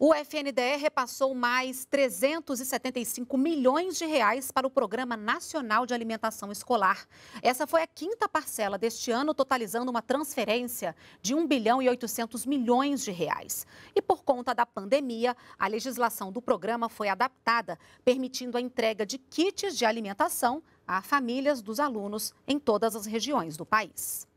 O FNDE repassou mais 375 milhões de reais para o Programa Nacional de Alimentação Escolar. Essa foi a quinta parcela deste ano, totalizando uma transferência de 1 bilhão e 800 milhões de reais. E por conta da pandemia, a legislação do programa foi adaptada, permitindo a entrega de kits de alimentação a famílias dos alunos em todas as regiões do país.